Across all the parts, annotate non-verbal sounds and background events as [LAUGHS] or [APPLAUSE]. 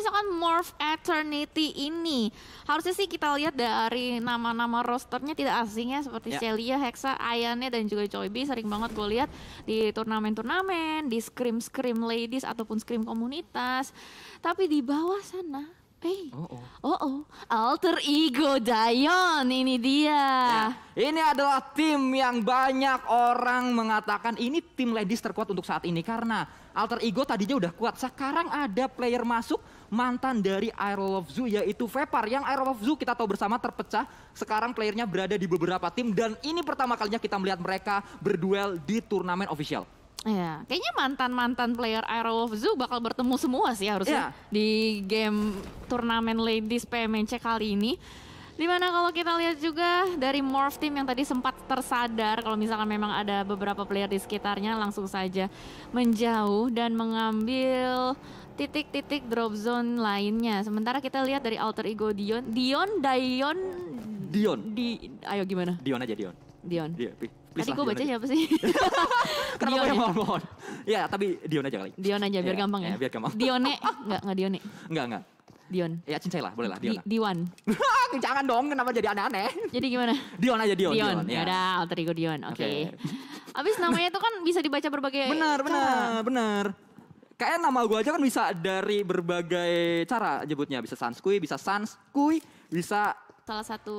misalkan Morph Eternity ini harusnya sih kita lihat dari nama-nama rosternya tidak asing ya seperti yeah. Celia, Hexa, Ayane dan juga Choi B sering banget gue lihat di turnamen-turnamen, di scrim-scrim ladies ataupun scrim komunitas. Tapi di bawah sana Hey, eh, oh oh. oh oh, alter ego Dayon ini dia. Ya, ini adalah tim yang banyak orang mengatakan ini tim ladies terkuat untuk saat ini karena alter ego tadinya udah kuat. Sekarang ada player masuk mantan dari Aero Love Zoo yaitu Vepar yang Aero Love Zoo kita tahu bersama terpecah. Sekarang playernya berada di beberapa tim dan ini pertama kalinya kita melihat mereka berduel di turnamen official. Ya, kayaknya mantan-mantan player Arrow of Zoo bakal bertemu semua sih harusnya ya. di game turnamen ladies PMNC kali ini. Dimana kalau kita lihat juga dari Morph Team yang tadi sempat tersadar kalau misalkan memang ada beberapa player di sekitarnya langsung saja menjauh dan mengambil titik-titik drop zone lainnya. Sementara kita lihat dari alter ego Dion, Dion, Dion, Dion. Di, ayo gimana? Dion aja Dion. Dion. Dion. Iya, please Tadi gue baca siapa sih? [LAUGHS] Kenapa Dion, ya? mohon mohon. Ya tapi Dion aja kali. Dion aja biar ya, gampang ya. ya. Biar gampang. Dione, enggak enggak Dione. Enggak enggak. Dion. Ya cincay lah, boleh lah Dion. Di, Diwan. [LAUGHS] Jangan dong, kenapa jadi aneh-aneh? Jadi gimana? Dion aja Dion. Dion, Dion ya. ada alter ego Dion. Oke. Okay. okay. Abis namanya itu kan bisa dibaca berbagai Benar, benar, benar. Kayak nama gue aja kan bisa dari berbagai cara jebutnya, Bisa Sanskui, bisa Sanskui, bisa... Salah satu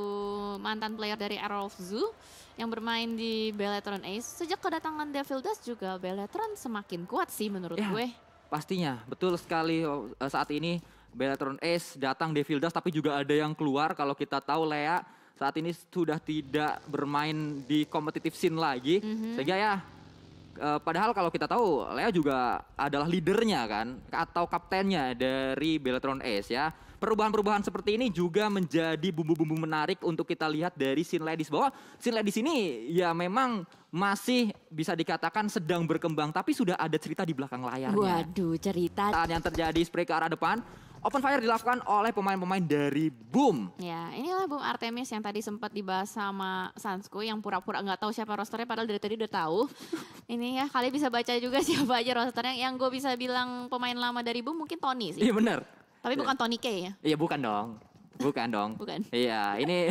mantan player dari Arrow of Zoo yang bermain di Bellatron Ace. Sejak kedatangan Devil Dust juga Bellatron semakin kuat sih menurut ya, gue. Pastinya, betul sekali oh, eh, saat ini Bellatron Ace datang Devil Dust tapi juga ada yang keluar kalau kita tahu Lea saat ini sudah tidak bermain di kompetitif scene lagi. Mm -hmm. Sehingga ya Uh, padahal kalau kita tahu Lea juga adalah leadernya kan atau kaptennya dari Bellatron S ya. Perubahan-perubahan seperti ini juga menjadi bumbu-bumbu menarik untuk kita lihat dari scene ladies bahwa scene ladies ini ya memang masih bisa dikatakan sedang berkembang tapi sudah ada cerita di belakang layarnya. Waduh, cerita. Saat yang terjadi spray ke arah depan, open fire dilakukan oleh pemain-pemain dari Boom. Ya, inilah Boom Artemis yang tadi sempat dibahas sama Sansko yang pura-pura nggak tahu siapa rosternya padahal dari tadi udah tahu. [LAUGHS] Ini ya kalian bisa baca juga [LAUGHS] siapa aja rosternya. Yang gue bisa bilang pemain lama dari Boom mungkin Tony sih. Iya bener. Tapi bukan Tony K ya? Iya bukan dong. Bukan dong. bukan. [LAUGHS] Iya, ini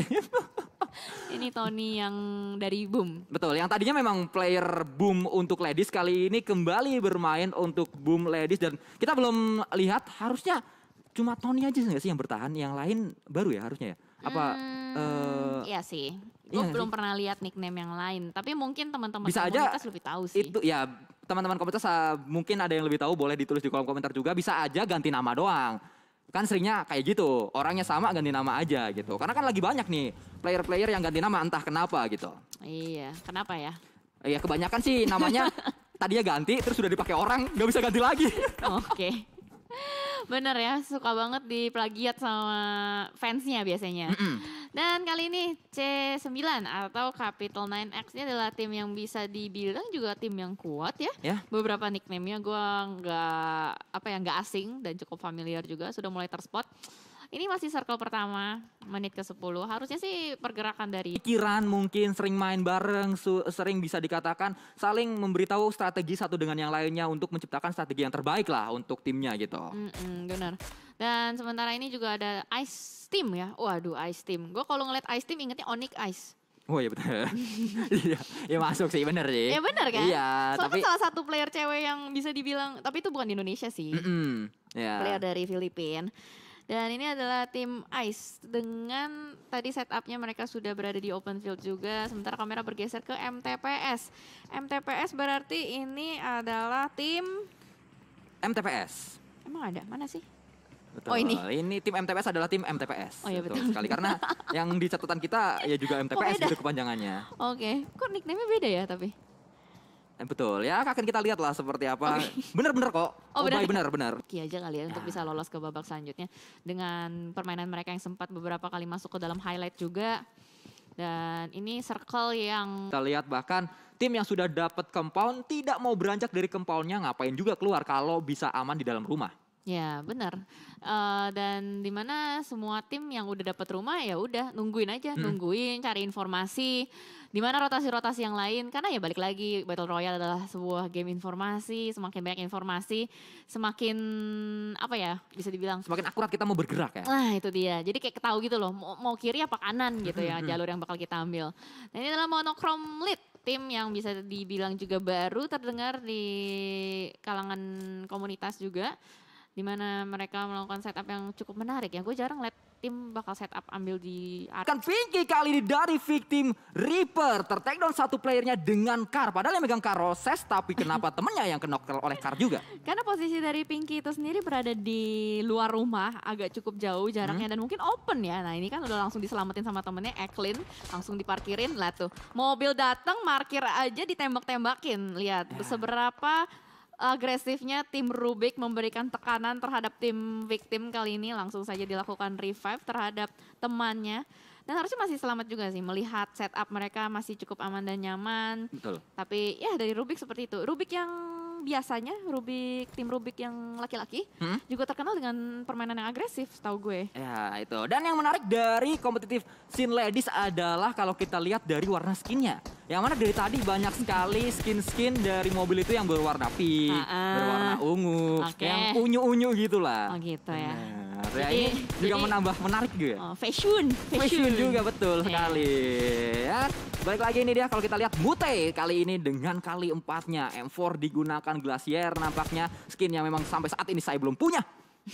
ini Tony yang dari Boom. Betul, yang tadinya memang player Boom untuk ladies kali ini kembali bermain untuk Boom ladies dan kita belum lihat harusnya cuma Tony aja sih yang bertahan yang lain baru ya harusnya ya apa hmm, uh, iya sih gue iya belum sih? pernah lihat nickname yang lain tapi mungkin teman-teman bisa komunitas aja lebih tahu sih itu ya teman-teman komunitas uh, ah, mungkin ada yang lebih tahu boleh ditulis di kolom komentar juga bisa aja ganti nama doang kan seringnya kayak gitu orangnya sama ganti nama aja gitu karena kan lagi banyak nih player-player yang ganti nama entah kenapa gitu iya kenapa ya Iya kebanyakan sih namanya [LAUGHS] tadinya ganti terus sudah dipakai orang nggak bisa ganti lagi oke okay. Bener ya, suka banget di plagiat sama fansnya biasanya. Mm -hmm. Dan kali ini C9 atau Capital 9X ini adalah tim yang bisa dibilang juga tim yang kuat ya. Yeah. Beberapa nickname-nya gue nggak apa ya nggak asing dan cukup familiar juga sudah mulai terspot. Ini masih circle pertama, menit ke-10. Harusnya sih pergerakan dari pikiran mungkin sering main bareng, sering bisa dikatakan saling memberitahu strategi satu dengan yang lainnya untuk menciptakan strategi yang terbaik lah untuk timnya gitu. Mm -mm, benar. Dan sementara ini juga ada Ice Team ya. Waduh, Ice Team. Gue kalau ngeliat Ice Team ingetnya Onyx Ice. Oh iya betul. [LAUGHS] iya, ya masuk sih bener sih. Ya bener kan? Iya. Soalnya tapi... Kan salah satu player cewek yang bisa dibilang, tapi itu bukan di Indonesia sih. Mm -hmm. yeah. Player dari Filipina. Dan ini adalah tim Ice dengan tadi setupnya mereka sudah berada di open field juga. Sementara kamera bergeser ke MTPS. MTPS berarti ini adalah tim MTPS. Emang ada mana sih? Betul. Oh ini. Ini tim MTPS adalah tim MTPS. Oh iya betul. betul sekali karena [LAUGHS] yang di catatan kita ya juga MTPS oh, gitu kepanjangannya. Oke. Okay. Kok nickname-nya beda ya tapi? Eh, betul ya, akan kita lihat lah seperti apa. Oh. Bener-bener kok. Oh, bener, oh bener bener. Oke aja kali ya, ya untuk bisa lolos ke babak selanjutnya dengan permainan mereka yang sempat beberapa kali masuk ke dalam highlight juga. Dan ini circle yang kita lihat bahkan tim yang sudah dapat compound tidak mau beranjak dari compoundnya ngapain juga keluar kalau bisa aman di dalam rumah. Ya benar. Uh, dan dimana semua tim yang udah dapat rumah ya udah nungguin aja, hmm. nungguin, cari informasi. Dimana rotasi-rotasi yang lain, karena ya balik lagi Battle Royale adalah sebuah game informasi. Semakin banyak informasi, semakin apa ya bisa dibilang? Semakin akurat kita mau bergerak ya. Nah itu dia. Jadi kayak ketahui gitu loh, mau, mau kiri apa kanan gitu ya hmm. jalur yang bakal kita ambil. Nah ini adalah monochrome lead tim yang bisa dibilang juga baru terdengar di kalangan komunitas juga di mana mereka melakukan setup yang cukup menarik ya. Gue jarang lihat tim bakal setup ambil di area. Kan Pinky kali ini dari victim Reaper. Tertakedown satu playernya dengan Kar. Padahal yang megang Kar Roses tapi kenapa [LAUGHS] temennya yang kena oleh Kar juga? Karena posisi dari Pinky itu sendiri berada di luar rumah agak cukup jauh jarangnya hmm. dan mungkin open ya. Nah ini kan udah langsung diselamatin sama temennya Eklin. Langsung diparkirin lah tuh. Mobil datang markir aja ditembak-tembakin. Lihat ya. seberapa agresifnya tim Rubik memberikan tekanan terhadap tim victim kali ini langsung saja dilakukan revive terhadap temannya. Dan harusnya masih selamat juga sih melihat setup mereka masih cukup aman dan nyaman. Betul. Tapi ya dari Rubik seperti itu. Rubik yang biasanya Rubik tim Rubik yang laki-laki hmm? juga terkenal dengan permainan yang agresif, tahu gue. Ya itu. Dan yang menarik dari kompetitif scene ladies adalah kalau kita lihat dari warna skinnya. Yang mana dari tadi banyak sekali skin-skin dari mobil itu yang berwarna pink, uh -uh. berwarna ungu, okay. yang unyu-unyu gitulah. Oh gitu ya. Hmm. Ya, jadi, juga jadi, menambah menarik juga. Ya? Oh, fashion, fashion, fashion juga betul yeah. sekali. Ya, balik lagi ini dia kalau kita lihat Mute kali ini dengan kali empatnya M4 digunakan Glacier nampaknya skin yang memang sampai saat ini saya belum punya. [LAUGHS]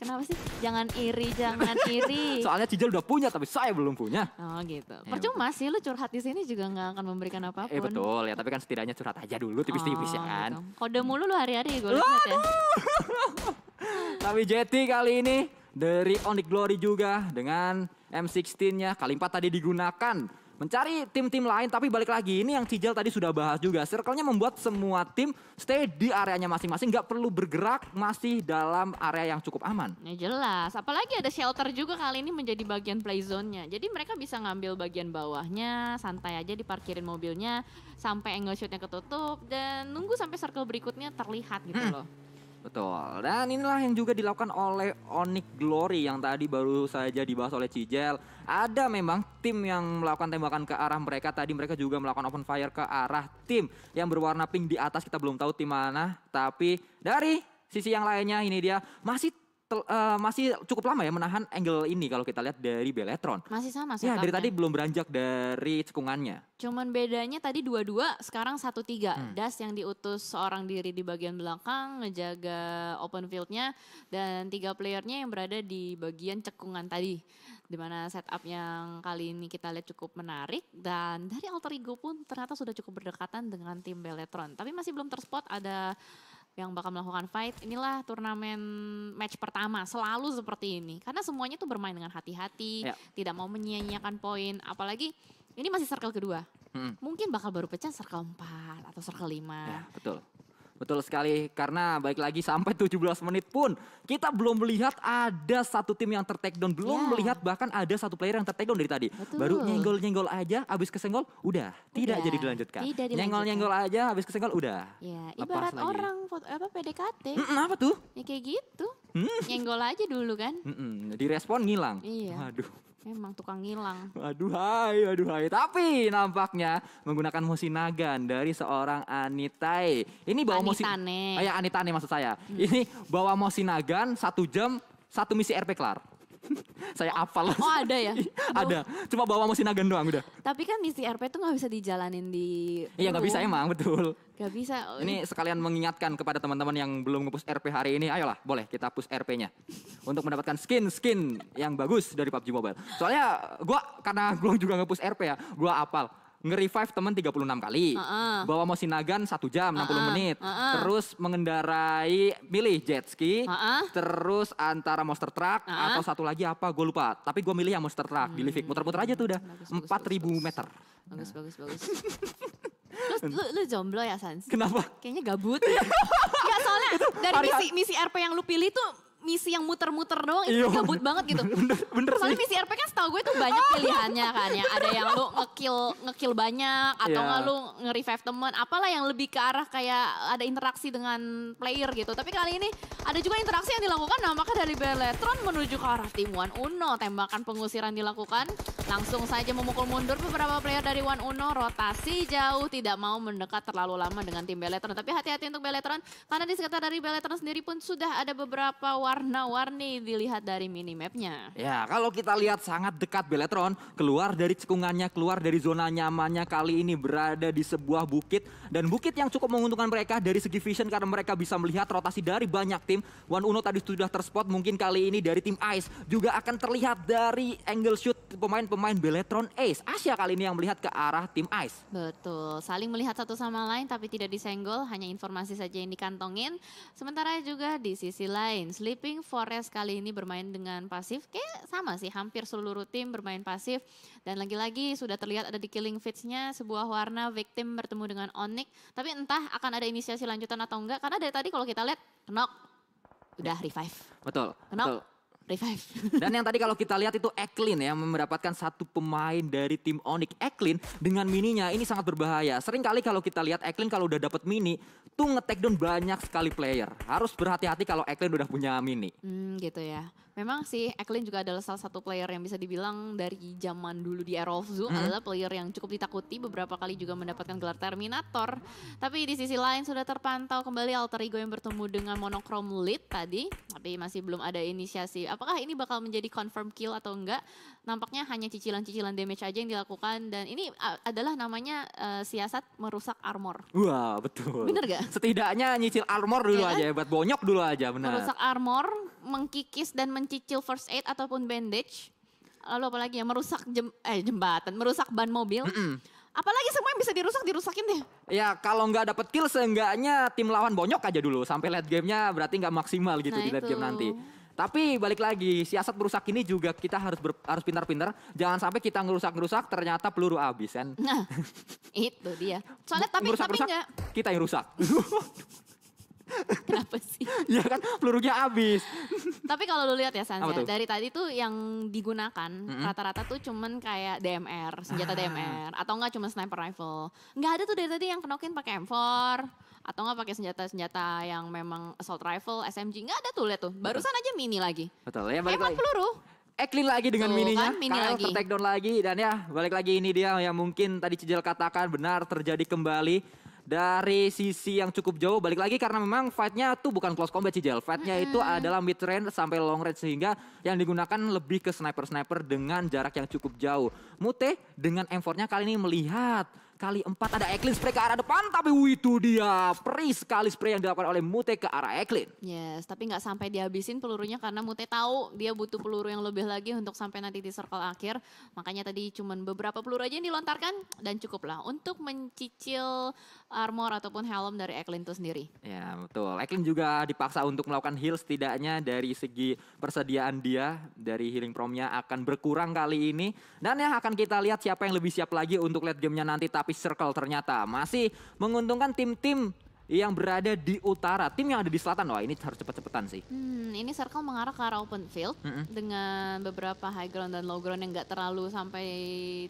Kenapa sih? Jangan iri, jangan [LAUGHS] iri. Soalnya Cijel udah punya tapi saya belum punya. Oh gitu. Ya, Percuma ya, sih lu curhat di sini juga nggak akan memberikan apapun. Eh betul ya, tapi kan setidaknya curhat aja dulu oh, tipis-tipis oh, ya kan. Gitu. Kode mulu lu hari-hari gue lihat ya. [LAUGHS] Tapi Jetty kali ini dari Onyx Glory juga dengan M16-nya kali empat tadi digunakan mencari tim-tim lain tapi balik lagi ini yang cijel tadi sudah bahas juga circle-nya membuat semua tim stay di areanya masing-masing nggak perlu bergerak masih dalam area yang cukup aman. Ya jelas apalagi ada shelter juga kali ini menjadi bagian play zone-nya jadi mereka bisa ngambil bagian bawahnya santai aja diparkirin mobilnya sampai angle shoot-nya ketutup dan nunggu sampai circle berikutnya terlihat gitu hmm. loh. Betul. Dan inilah yang juga dilakukan oleh Onyx Glory yang tadi baru saja dibahas oleh Cijel. Ada memang tim yang melakukan tembakan ke arah mereka. Tadi mereka juga melakukan open fire ke arah tim yang berwarna pink di atas. Kita belum tahu tim mana. Tapi dari sisi yang lainnya ini dia masih tel, uh, masih cukup lama ya menahan angle ini kalau kita lihat dari Beletron. Masih sama sih. Ya, dari tadi belum beranjak dari cekungannya. Cuman bedanya tadi dua-dua, sekarang satu-tiga. Hmm. Das yang diutus seorang diri di bagian belakang, ngejaga open fieldnya, dan tiga playernya yang berada di bagian cekungan tadi. Dimana setup yang kali ini kita lihat cukup menarik, dan dari alter ego pun ternyata sudah cukup berdekatan dengan tim Beletron. Tapi masih belum terspot ada yang bakal melakukan fight. Inilah turnamen match pertama selalu seperti ini karena semuanya tuh bermain dengan hati-hati, ya. tidak mau menyia-nyiakan poin. Apalagi ini masih circle kedua, hmm. mungkin bakal baru pecah circle empat atau circle lima. Ya, betul. Betul sekali, karena baik lagi sampai 17 [LAUGHS] menit pun kita belum melihat ada satu tim yang tertake belum yeah. melihat bahkan ada satu player yang tertake dari tadi. Betul. Baru nyenggol-nyenggol aja, habis kesenggol udah, tidak udah. jadi dilanjutkan. Nyenggol-nyenggol aja, habis kesenggol udah. Ya, ibarat Lepas orang apa PDKT. Mm -mm, apa tuh? Ya kayak gitu. Hmm? Nyenggol aja dulu kan. Mm -mm, direspon ngilang. Iya. Waduh. Emang tukang ngilang. Aduhai, aduhai. Tapi nampaknya menggunakan musinagan dari seorang Anitai. E. Ini bawa Anitane. Mosin... Oh, ya, Anitane maksud saya. Hmm. Ini bawa musinagan satu jam, satu misi RP kelar. [LAUGHS] saya apal. Oh ada ya? [LAUGHS] ada. Cuma bawa mesin agen doang udah. Tapi kan misi RP itu nggak bisa dijalanin di. Iya nggak bisa emang betul. Gak bisa. Ini sekalian mengingatkan kepada teman-teman yang belum ngepus RP hari ini, ayolah boleh kita push RP-nya untuk mendapatkan skin-skin yang bagus dari PUBG Mobile. Soalnya gue karena gue juga ngepus RP ya, gue apal nge-revive temen 36 kali. Uh -uh. Bawa mau sinagan 1 jam uh -uh. menit. Uh -uh. Terus mengendarai milih jet ski, uh -uh. terus antara monster truck uh -uh. atau satu lagi apa gue lupa. Tapi gue milih yang monster truck hmm. di Livik. Hmm. Muter-muter aja tuh udah bagus, 4000 meter. Bagus, nah. bagus bagus [LAUGHS] lu, lu jomblo ya Sans? Kenapa? Kayaknya gabut. ya [LAUGHS] soalnya dari misi, misi RP yang lu pilih tuh misi yang muter-muter doang itu kabut iya, banget gitu. [LAUGHS] bener, bener Soalnya sih. misi RP kan setahu gue itu banyak [LAUGHS] pilihannya kan ya. Ada yang lu ngekill ngekill banyak atau yeah. lu nge-revive temen. Apalah yang lebih ke arah kayak ada interaksi dengan player gitu. Tapi kali ini ada juga interaksi yang dilakukan namanya dari Beletron menuju ke arah tim One Uno. Tembakan pengusiran dilakukan. Langsung saja memukul mundur beberapa player dari One Uno. Rotasi jauh tidak mau mendekat terlalu lama dengan tim Beletron. Tapi hati-hati untuk Beletron karena di sekitar dari Beletron sendiri pun sudah ada beberapa warna warna-warni dilihat dari minimapnya. Ya, kalau kita lihat sangat dekat Beletron, keluar dari cekungannya, keluar dari zona nyamannya kali ini berada di sebuah bukit. Dan bukit yang cukup menguntungkan mereka dari segi vision karena mereka bisa melihat rotasi dari banyak tim. Wan Uno tadi sudah terspot, mungkin kali ini dari tim Ice. Juga akan terlihat dari angle shoot pemain-pemain Beletron Ace. Asia kali ini yang melihat ke arah tim Ice. Betul, saling melihat satu sama lain tapi tidak disenggol, hanya informasi saja yang dikantongin. Sementara juga di sisi lain, Sleepy Pink Forest kali ini bermain dengan pasif. Kayak sama sih, hampir seluruh tim bermain pasif. Dan lagi-lagi sudah terlihat ada di killing fits-nya sebuah warna victim bertemu dengan Onyx. Tapi entah akan ada inisiasi lanjutan atau enggak. Karena dari tadi kalau kita lihat, knock, udah revive. Betul. Knock, betul revive. [LAUGHS] Dan yang tadi kalau kita lihat itu Eklin ya mendapatkan satu pemain dari tim Onyx. Eklin dengan mininya ini sangat berbahaya. Sering kali kalau kita lihat Eklin kalau udah dapat mini tuh ngetek banyak sekali player. Harus berhati-hati kalau Eklin udah punya mini. Hmm, gitu ya. Memang sih, Eklin juga adalah salah satu player yang bisa dibilang dari zaman dulu di Era of Zoom -hmm. adalah player yang cukup ditakuti, beberapa kali juga mendapatkan gelar Terminator. Tapi di sisi lain sudah terpantau kembali alter ego yang bertemu dengan Monochrome lead tadi, tapi masih belum ada inisiasi. Apakah ini bakal menjadi confirm kill atau enggak? Nampaknya hanya cicilan-cicilan damage aja yang dilakukan dan ini adalah namanya uh, siasat merusak armor. Wah, betul. Bener gak? Setidaknya nyicil armor dulu yeah. Kan? aja, ya, buat bonyok dulu aja, benar. Merusak armor, mengkikis dan mencicil first aid ataupun bandage. Lalu apalagi ya merusak jem, eh jembatan, merusak ban mobil. Mm -mm. Apalagi semua yang bisa dirusak dirusakin deh. Ya kalau nggak dapet kill seenggaknya tim lawan bonyok aja dulu sampai late gamenya berarti nggak maksimal gitu nah, di late itu. game nanti. Tapi balik lagi, siasat merusak ini juga kita harus ber, harus pintar-pintar. Jangan sampai kita ngerusak-ngerusak ternyata peluru habis kan. Nah, itu dia. [LAUGHS] Soalnya tapi tapi Kita yang rusak. [LAUGHS] [LAUGHS] Kenapa sih? ya kan pelurunya habis. Tapi kalau lu lihat ya Sans dari tadi tuh yang digunakan rata-rata tuh cuman kayak DMR, senjata ah. DMR atau enggak cuma sniper rifle. Enggak ada tuh dari tadi yang kenokin pakai M4 atau enggak pakai senjata-senjata yang memang assault rifle, SMG. Enggak ada tuh lihat tuh. Barusan aja mini lagi. Betul ya balik Emang lagi. peluru. Eh clean lagi dengan Tuh, mininya. Kan, mini Kyle lagi. down lagi dan ya balik lagi ini dia yang mungkin tadi Cijel katakan benar terjadi kembali dari sisi yang cukup jauh balik lagi karena memang fightnya tuh bukan close combat sih Jel. Fightnya mm -hmm. itu adalah mid range sampai long range sehingga yang digunakan lebih ke sniper-sniper dengan jarak yang cukup jauh. Mute dengan m nya kali ini melihat kali empat ada Eklin spray ke arah depan tapi wih itu dia pri sekali spray yang dilakukan oleh Mute ke arah Eklin. Yes, tapi nggak sampai dihabisin pelurunya karena Mute tahu dia butuh peluru yang lebih lagi untuk sampai nanti di circle akhir. Makanya tadi cuman beberapa peluru aja yang dilontarkan dan cukuplah untuk mencicil armor ataupun helm dari Eklin itu sendiri. Ya betul. Eklin juga dipaksa untuk melakukan heal setidaknya dari segi persediaan dia dari healing promnya akan berkurang kali ini. Dan ya akan kita lihat siapa yang lebih siap lagi untuk late gamenya nanti tapi Circle ternyata masih menguntungkan tim-tim yang berada di utara. Tim yang ada di selatan, wah ini harus cepat-cepatan sih. Hmm, ini circle mengarah ke arah open field mm -hmm. dengan beberapa high ground dan low ground yang gak terlalu sampai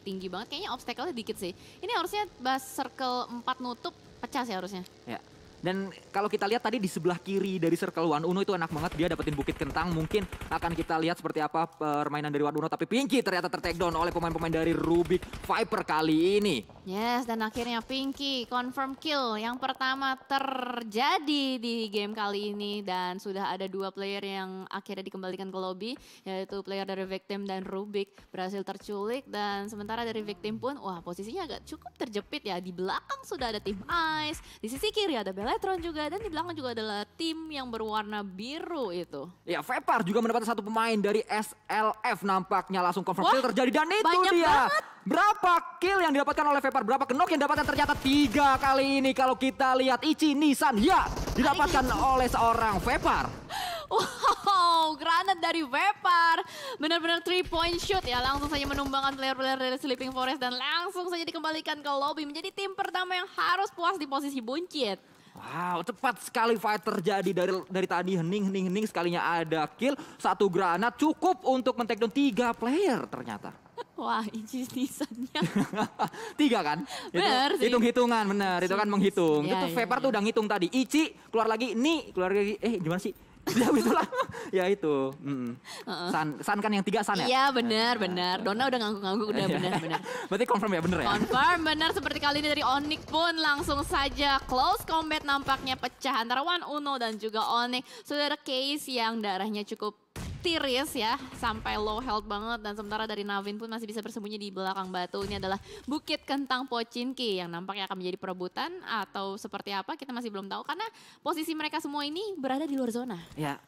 tinggi banget. Kayaknya obstacle-nya dikit sih. Ini harusnya bas circle 4 nutup pecah sih harusnya. Ya. Dan kalau kita lihat tadi di sebelah kiri dari Circle One Uno itu enak banget dia dapetin bukit kentang. Mungkin akan kita lihat seperti apa permainan dari One Uno. Tapi Pinky ternyata tertakedown oleh pemain-pemain dari Rubik Viper kali ini. Yes, dan akhirnya Pinky confirm kill yang pertama terjadi di game kali ini dan sudah ada dua player yang akhirnya dikembalikan ke lobby yaitu player dari Victim dan Rubik berhasil terculik dan sementara dari Victim pun wah posisinya agak cukup terjepit ya di belakang sudah ada tim Ice, di sisi kiri ada Bellatron juga dan di belakang juga adalah tim yang berwarna biru itu. Ya, Vepar juga mendapatkan satu pemain dari SLF nampaknya langsung confirm wah, kill terjadi dan itu dia. Banget. Berapa kill yang didapatkan oleh Vepar dilempar berapa kenok yang dapatkan ternyata tiga kali ini kalau kita lihat Ichi Nissan ya didapatkan oleh seorang Vepar. Wow, granat dari Vepar. Benar-benar three point shoot ya. Langsung saja menumbangkan player-player dari Sleeping Forest dan langsung saja dikembalikan ke lobby menjadi tim pertama yang harus puas di posisi buncit. Wow, cepat sekali fight terjadi dari dari tadi hening hening hening sekalinya ada kill, satu granat cukup untuk men-take down tiga player ternyata. [LAUGHS] Wah, ini sisanya [LAUGHS] [LAUGHS] Tiga kan? Bener sih. Hitung-hitungan, bener. Itu kan menghitung. Ya, itu ya, Vepar tuh iya. udah ngitung tadi. Ici, keluar lagi. Ni, keluar lagi. Eh, gimana sih? Ya, ya itu lah. ya itu. Mm. San, kan yang tiga san ya? Iya, benar, benar. Dona udah ngangguk-ngangguk, udah iya. benar, benar. Berarti confirm ya, bener ya? Confirm, bener. Seperti kali ini dari Onyx pun langsung saja. Close combat nampaknya pecah antara Wan Uno dan juga Onyx. Sudah ada case yang darahnya cukup tiris ya sampai low health banget dan sementara dari Navin pun masih bisa bersembunyi di belakang batu ini adalah Bukit Kentang pochinki yang nampaknya akan menjadi perebutan atau seperti apa kita masih belum tahu karena posisi mereka semua ini berada di luar zona. Ya,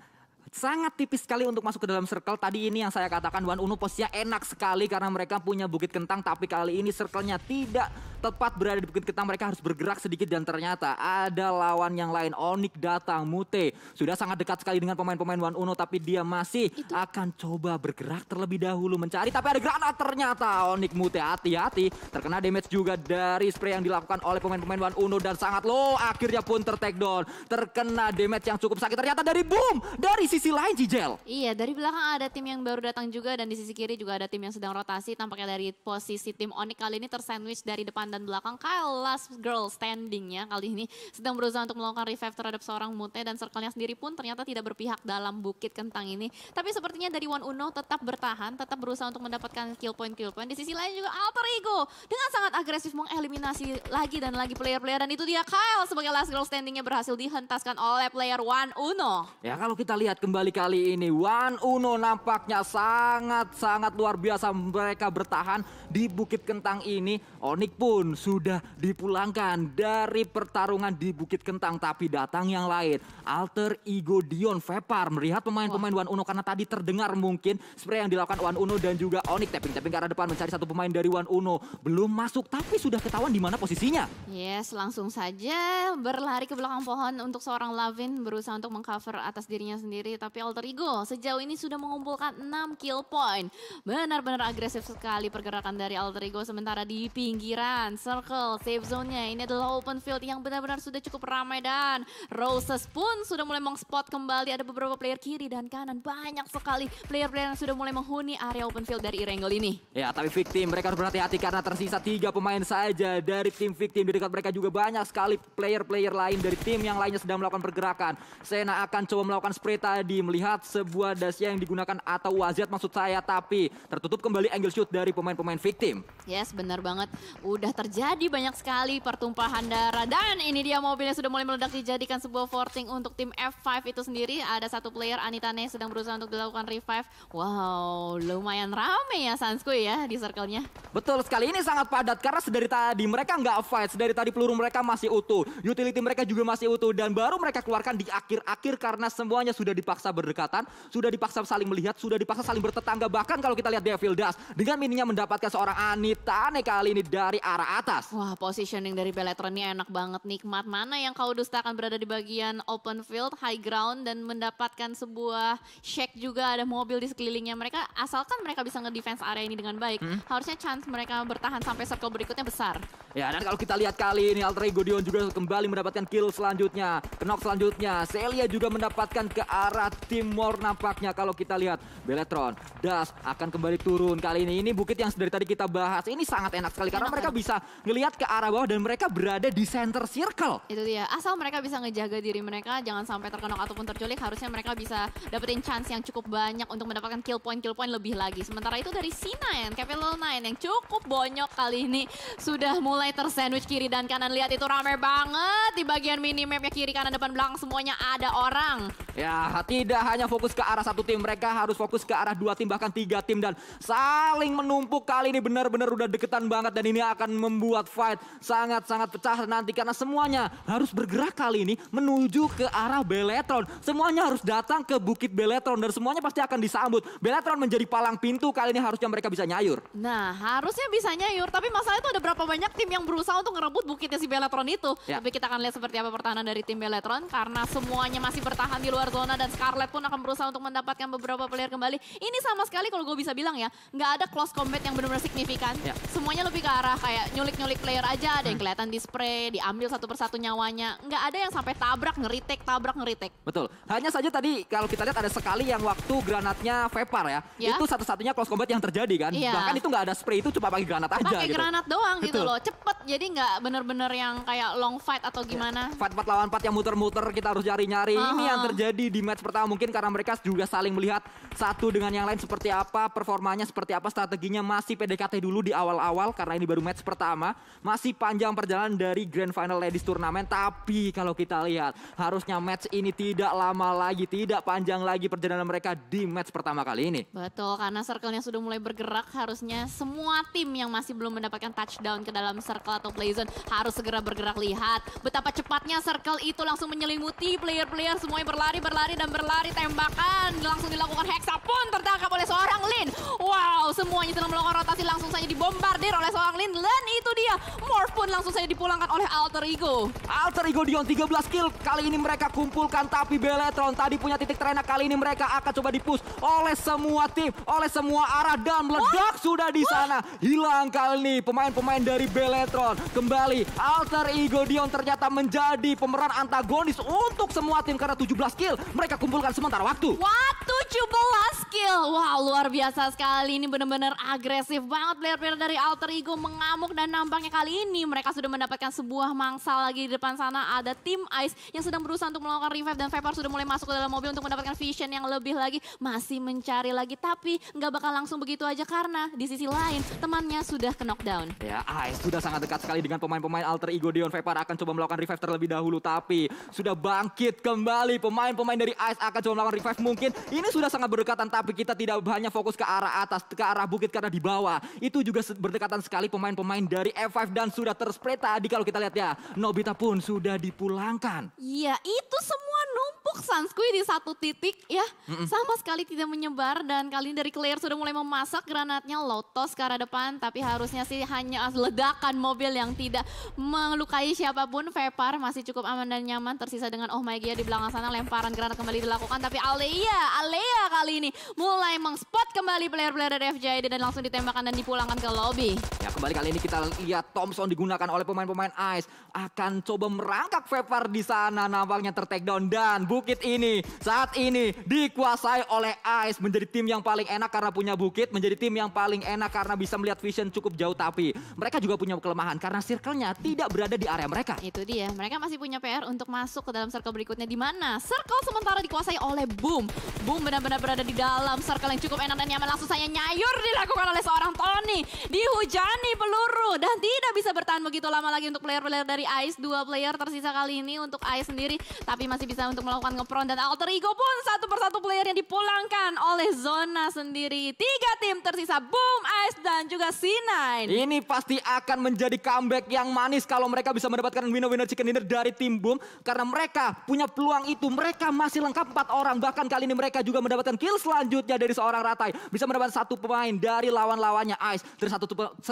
sangat tipis sekali untuk masuk ke dalam circle. Tadi ini yang saya katakan Wan Uno posnya enak sekali karena mereka punya Bukit Kentang. Tapi kali ini circle-nya tidak tepat berada di Bukit Kentang. Mereka harus bergerak sedikit dan ternyata ada lawan yang lain. Onik datang, Mute. Sudah sangat dekat sekali dengan pemain-pemain Wan Uno. Tapi dia masih Itu. akan coba bergerak terlebih dahulu mencari. Tapi ada granat ternyata. Onik Mute hati-hati. Terkena damage juga dari spray yang dilakukan oleh pemain-pemain Wan Uno. Dan sangat low. Akhirnya pun ter down. Terkena damage yang cukup sakit. Ternyata dari boom. Dari si sisi lain Jijel. Iya, dari belakang ada tim yang baru datang juga dan di sisi kiri juga ada tim yang sedang rotasi. Tampaknya dari posisi tim Onyx kali ini tersandwich dari depan dan belakang. Kyle last girl standing standingnya kali ini sedang berusaha untuk melakukan revive terhadap seorang mute dan circle-nya sendiri pun ternyata tidak berpihak dalam bukit kentang ini. Tapi sepertinya dari One Uno tetap bertahan, tetap berusaha untuk mendapatkan kill point kill point. Di sisi lain juga Alter Ego dengan sangat agresif mengeliminasi lagi dan lagi player-player dan itu dia Kyle sebagai last girl standingnya berhasil dihentaskan oleh player One Uno. Ya kalau kita lihat ke kembali kali ini. Wan Uno nampaknya sangat-sangat luar biasa mereka bertahan di Bukit Kentang ini. Onik pun sudah dipulangkan dari pertarungan di Bukit Kentang tapi datang yang lain. Alter Ego Dion Vepar melihat pemain-pemain Wan Uno karena tadi terdengar mungkin spray yang dilakukan Wan Uno dan juga Onik tapping-tapping ke arah depan mencari satu pemain dari Wan Uno. Belum masuk tapi sudah ketahuan di mana posisinya. Yes, langsung saja berlari ke belakang pohon untuk seorang Lavin berusaha untuk mengcover atas dirinya sendiri tapi alter ego sejauh ini sudah mengumpulkan 6 kill point. Benar-benar agresif sekali pergerakan dari alter ego sementara di pinggiran circle safe zone-nya. Ini adalah open field yang benar-benar sudah cukup ramai dan Roses pun sudah mulai mengspot kembali ada beberapa player kiri dan kanan. Banyak sekali player-player yang sudah mulai menghuni area open field dari Irangle ini. Ya, tapi victim mereka harus berhati-hati karena tersisa tiga pemain saja dari tim victim di dekat mereka juga banyak sekali player-player lain dari tim yang lainnya sedang melakukan pergerakan. Sena akan coba melakukan spray tadi tadi melihat sebuah dasia yang digunakan atau wasiat maksud saya tapi tertutup kembali angle shoot dari pemain-pemain victim. Yes, benar banget. Udah terjadi banyak sekali pertumpahan darah dan ini dia mobilnya sudah mulai meledak dijadikan sebuah forcing untuk tim F5 itu sendiri. Ada satu player Anita Anitane sedang berusaha untuk dilakukan revive. Wow, lumayan rame ya Sansku ya di circle-nya. Betul sekali, ini sangat padat karena sedari tadi mereka nggak fight, sedari tadi peluru mereka masih utuh, utility mereka juga masih utuh dan baru mereka keluarkan di akhir-akhir karena semuanya sudah dipakai dipaksa berdekatan, sudah dipaksa saling melihat, sudah dipaksa saling bertetangga. Bahkan kalau kita lihat Devil Das dengan mininya mendapatkan seorang Anita nih kali ini dari arah atas. Wah, positioning dari Belletron ini enak banget. Nikmat mana yang kau dustakan berada di bagian open field, high ground dan mendapatkan sebuah shake juga ada mobil di sekelilingnya mereka. Asalkan mereka bisa nge defense area ini dengan baik, hmm? harusnya chance mereka bertahan sampai circle berikutnya besar. Ya, dan kalau kita lihat kali ini Alter Ego Dion juga kembali mendapatkan kill selanjutnya, knock selanjutnya. Celia juga mendapatkan ke arah Timur Timor nampaknya kalau kita lihat Beletron, Das akan kembali turun kali ini. Ini bukit yang dari tadi kita bahas. Ini sangat enak sekali karena enak, mereka kan? bisa ngelihat ke arah bawah dan mereka berada di center circle. Itu dia. Asal mereka bisa ngejaga diri mereka jangan sampai terkenok ataupun terculik, harusnya mereka bisa dapetin chance yang cukup banyak untuk mendapatkan kill point kill point lebih lagi. Sementara itu dari C9, Capital 9 yang cukup bonyok kali ini sudah mulai tersandwich kiri dan kanan. Lihat itu rame banget di bagian minimapnya kiri kanan depan belakang semuanya ada orang. Ya, hati tidak hanya fokus ke arah satu tim, mereka harus fokus ke arah dua tim bahkan tiga tim dan saling menumpuk kali ini benar-benar udah deketan banget dan ini akan membuat fight sangat-sangat pecah nanti karena semuanya harus bergerak kali ini menuju ke arah Beletron. Semuanya harus datang ke Bukit Beletron dan semuanya pasti akan disambut. Beletron menjadi palang pintu kali ini harusnya mereka bisa nyayur. Nah, harusnya bisa nyayur, tapi masalahnya itu ada berapa banyak tim yang berusaha untuk ngerebut bukitnya si Beletron itu. Ya. Tapi kita akan lihat seperti apa pertahanan dari tim Beletron karena semuanya masih bertahan di luar zona dan Scarlet pun akan berusaha untuk mendapatkan beberapa player kembali. Ini sama sekali kalau gue bisa bilang ya, nggak ada close combat yang benar-benar signifikan. Ya. Semuanya lebih ke arah kayak nyulik-nyulik player aja, ada yang hmm. kelihatan di spray, diambil satu persatu nyawanya. Nggak ada yang sampai tabrak ngeritek, tabrak ngeritek. Betul. Hanya saja tadi kalau kita lihat ada sekali yang waktu granatnya Vepar ya, ya. itu satu-satunya close combat yang terjadi kan. Ya. Bahkan itu nggak ada spray itu cuma pakai granat aja. Pakai gitu. granat doang gitu Betul. gitu loh, cepet. Jadi nggak bener-bener yang kayak long fight atau ya. gimana. Ya. Fight 4 lawan 4 yang muter-muter kita harus nyari-nyari. Ini yang terjadi di match pertama mungkin karena mereka juga saling melihat satu dengan yang lain seperti apa, performanya seperti apa, strateginya masih PDKT dulu di awal-awal karena ini baru match pertama. Masih panjang perjalanan dari Grand Final Ladies Turnamen, tapi kalau kita lihat harusnya match ini tidak lama lagi, tidak panjang lagi perjalanan mereka di match pertama kali ini. Betul, karena circle-nya sudah mulai bergerak, harusnya semua tim yang masih belum mendapatkan touchdown ke dalam circle atau play zone harus segera bergerak lihat betapa cepatnya circle itu langsung menyelimuti player-player semuanya berlari berlari dan berlari tembakan langsung dilakukan Hexa pun tertangkap oleh seorang Lin. Wow, semuanya telah melakukan rotasi langsung saja dibombardir oleh seorang Lin. Dan itu dia, Morph pun langsung saja dipulangkan oleh Alter Ego. Alter Ego Dion 13 kill, kali ini mereka kumpulkan tapi Beletron tadi punya titik terenak. Kali ini mereka akan coba dipus oleh semua tim, oleh semua arah dan meledak What? sudah di sana. Hilang kali ini pemain-pemain dari Beletron. Kembali, Alter Ego Dion ternyata menjadi pemeran antagonis untuk semua tim karena 17 kill. Mereka kumpulkan sementara waktu. Waktu 17 kill. Wah, luar biasa sekali. Ini benar-benar agresif banget player-player dari Alter Ego mengamuk dan nampaknya kali ini mereka sudah mendapatkan sebuah mangsa lagi di depan sana. Ada tim Ice yang sedang berusaha untuk melakukan revive dan Viper sudah mulai masuk ke dalam mobil untuk mendapatkan vision yang lebih lagi. Masih mencari lagi tapi nggak bakal langsung begitu aja karena di sisi lain temannya sudah ke knockdown. Ya, Ice sudah sangat dekat sekali dengan pemain-pemain Alter Ego Dion Viper akan coba melakukan revive terlebih dahulu tapi sudah bangkit kembali pemain-pemain dari Ice akan coba melakukan revive mungkin. Ini sudah sangat berdekatan tapi kita tidak hanya fokus ke arah atas, ke arah bukit karena di bawah. Itu juga berdekatan sekali pemain-pemain dari F5 dan sudah terspray tadi kalau kita lihat ya. Nobita pun sudah dipulangkan. Iya itu semua numpuk Sanskui di satu titik ya. Mm -mm. Sama sekali tidak menyebar dan kali ini dari Clear sudah mulai memasak granatnya lotos ke arah depan. Tapi harusnya sih hanya ledakan mobil yang tidak melukai siapapun. Vepar masih cukup aman dan nyaman tersisa dengan Oh My Gia di belakang sana lemparan granat kembali dilakukan. Tapi Alea, Alea kali ini mulai mengspot kembali player-player dari FJID dan langsung ditembakkan dan dipulangkan ke lobby. Ya kembali kali ini kita lihat Thompson digunakan oleh pemain-pemain ICE. Akan coba merangkak Vapor di sana nampaknya tertakedown. Dan bukit ini saat ini dikuasai oleh ICE menjadi tim yang paling enak karena punya bukit. Menjadi tim yang paling enak karena bisa melihat vision cukup jauh tapi mereka juga punya kelemahan karena circle-nya tidak berada di area mereka. Itu dia, mereka masih punya PR untuk masuk ke dalam circle berikutnya di mana circle sementara dikuasai dikuasai oleh Boom. Boom benar-benar berada di dalam circle yang cukup enak dan nyaman. Langsung saya nyayur dilakukan oleh seorang Tony. Dihujani peluru dan tidak bisa bertahan begitu lama lagi untuk player-player dari Ice. Dua player tersisa kali ini untuk Ice sendiri. Tapi masih bisa untuk melakukan ngepron dan alter ego pun satu persatu player yang dipulangkan oleh Zona sendiri. Tiga tim tersisa Boom, Ice dan juga C9. Ini pasti akan menjadi comeback yang manis kalau mereka bisa mendapatkan winner-winner chicken dinner dari tim Boom. Karena mereka punya peluang itu. Mereka masih lengkap empat orang. Bahkan kali ini mereka juga mendapatkan kill selanjutnya dari seorang Ratai. Bisa mendapatkan satu pemain dari lawan-lawannya Ice. terus satu,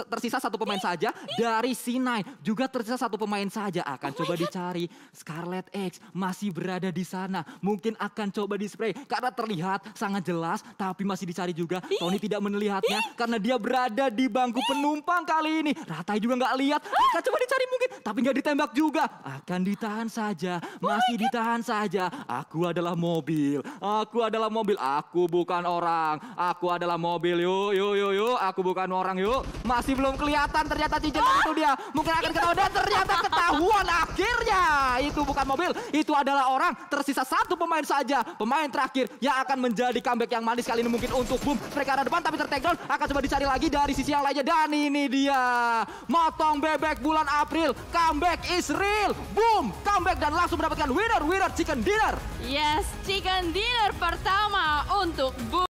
tersisa satu pemain saja dari Sinai Juga tersisa satu pemain saja. Akan coba dicari. Scarlet X masih berada di sana. Mungkin akan coba dispray. Karena terlihat sangat jelas tapi masih dicari juga. Tony tidak melihatnya karena dia berada di bangku penumpang kali ini. Ratai juga nggak lihat. Akan coba dicari mungkin tapi nggak ditembak juga. Akan ditahan saja. Masih ditahan saja. Aku adalah mobil. Aku adalah mobil. Aku bukan orang. Aku adalah mobil. Yuk, yuk, yuk, yuk. Aku bukan orang. Yuk. Masih belum kelihatan ternyata cincin oh. itu dia. Mungkin akan ketahuan. Dan ternyata ketahuan akhirnya. Itu bukan mobil. Itu adalah orang. Tersisa satu pemain saja. Pemain terakhir yang akan menjadi comeback yang manis kali ini mungkin untuk boom. Mereka ada depan tapi tertekan. Akan coba dicari lagi dari sisi yang lainnya. Dan ini dia. Motong bebek bulan April. Comeback is real. Boom. Comeback dan langsung mendapatkan winner. Winner chicken dinner. Yes chicken dinner pertama untuk Bu.